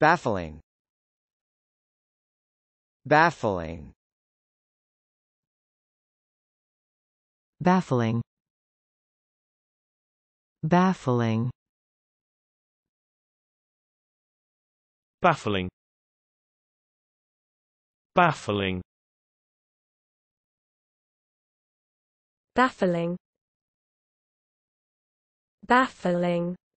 Baffling. Baffling. Baffling. Baffling. Baffling. Baffling. Baffling. Baffling.